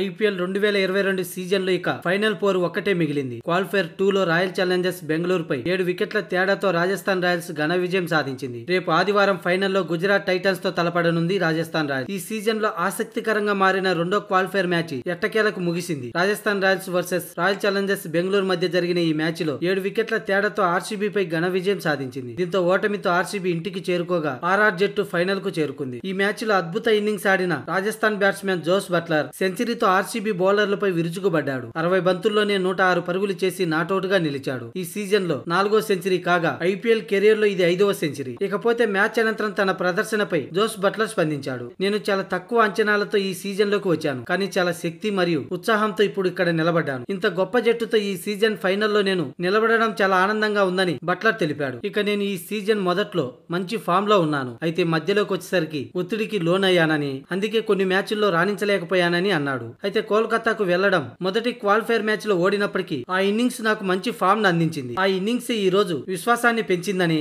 IPL రెండు వేల ఇరవై రెండు సీజన్లో ఇక ఫైనల్ పోర్ ఒక్కటే మిగిలింది క్వాలిఫైర్ టూలో రాయల్ ఛాలెంజర్స్ బెంగళూరుపై ఏడు వికెట్ల తేడాతో రాజస్థాన్ రాయల్స్ ఘన విజయం సాధించింది రేపు ఆదివారం ఫైనల్లో గుజరాత్ టైటన్స్ తో తలపడనుంది రాజస్థాన్ రాయల్స్ ఈ సీజన్లో ఆసక్తికరంగా మారిన రెండో క్వాలిఫైర్ మ్యాచ్ ఎట్టకేలకు ముగిసింది Rajasthan Royals versus Royal Challengers Bengaluru మధ్య జరిగిన ఈ మ్యాచ్ లో ఏడు వికెట్ల తేడాతో ఆర్సీబీపై ఘన విజయం సాధించింది దీంతో ఓటమితో ఆర్సీబీ ఇంటికి చేరుకోగా ఆర్ఆర్ జట్టు ఫైనల్ కు చేరుకుంది ఈ మ్యాచ్ లో అద్భుత ఇన్నింగ్స్ ఆడిన Rajasthan batsmen Jos Buttler century సెంచరీతో ఆర్సీబీ బౌలర్లపై విరుచుకుపడ్డాడు అరవై బంతుల్లోనే నూట ఆరు పరుగులు చేసి నాటౌట్గా నిలిచాడు ఈ సీజన్ లో నాలుగో సెంచరీ కాగా ఐపీఎల్ లో ఇది ఐదవ సెంచరీ ఇకపోతే మ్యాచ్ అనంతరం తన ప్రదర్శనపై జోస్ బట్లర్ స్పందించాడు నేను చాలా తక్కువ అంచనాలతో ఈ సీజన్ లోకి వచ్చాను కానీ చాలా శక్తి మరియు ఉత్సాహంతో ఇప్పుడు ఇక్కడ నిలబడ్డాను ఇంత గొప్ప జట్టుతో ఈ సీజన్ ఫైనల్లో నేను నిలబడడం చాలా ఆనందంగా ఉందని బట్లర్ తెలిపాడు ఇక నేను ఈ సీజన్ మొదట్లో మంచి ఫామ్ లో ఉన్నాను అయితే మధ్యలోకి వచ్చేసరికి ఒత్తిడికి లోనయ్యానని అందుకే కొన్ని మ్యాచ్ల్లో రాణించలేకపోయానని అన్నాడు అన్నారు అయితే కోల్కతాకు వెళ్లడం మొదటి క్వాలిఫైర్ మ్యాచ్ లో ఓడినప్పటికీ ఆ ఇన్నింగ్స్ నాకు మంచి ఫామ్ అందించింది ఆ ఇన్నింగ్స్ ఈ రోజు విశ్వాసాన్ని పెంచిందని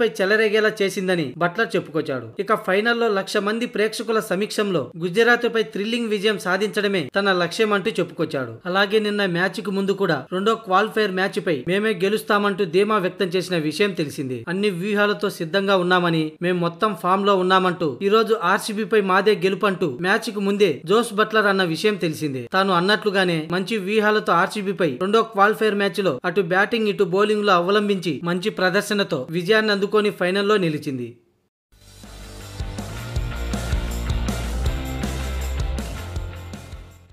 పై చెలరేగేలా చేసిందని బట్లర్ చెప్పుకొచ్చాడు ఇక ఫైనల్లో లక్ష మంది ప్రేక్షకుల సమీక్షంలో గుజరాత్ పై థ్రిల్లింగ్ విజయం సాధించడమే తన లక్ష్యం అంటూ చెప్పుకొచ్చాడు అలాగే నిన్న మ్యాచ్ కు ముందు కూడా రెండో క్వాలిఫైర్ మ్యాచ్ పై మేమే గెలుస్తామంటూ ధీమా వ్యక్తం చేసిన విషయం తెలిసింది అన్ని వ్యూహాలతో సిద్ధంగా ఉన్నామని మేము మొత్తం ఫామ్ లో ఉన్నామంటూ ఈ రోజు పై మాదే గెలుపంటూ మ్యాచ్ కు ముందే జోస్ బట్లర్ అన్న విషయం తెలిసిందే తాను అన్నట్లుగానే మంచి వ్యూహాలతో పై రెండో క్వాలిఫైర్ మ్యాచ్ లో అటు బ్యాటింగ్ ఇటు బౌలింగ్ లో అవలంబించి మంచి ప్రదర్శనతో విజయాన్ని అందుకొని ఫైనల్లో నిలిచింది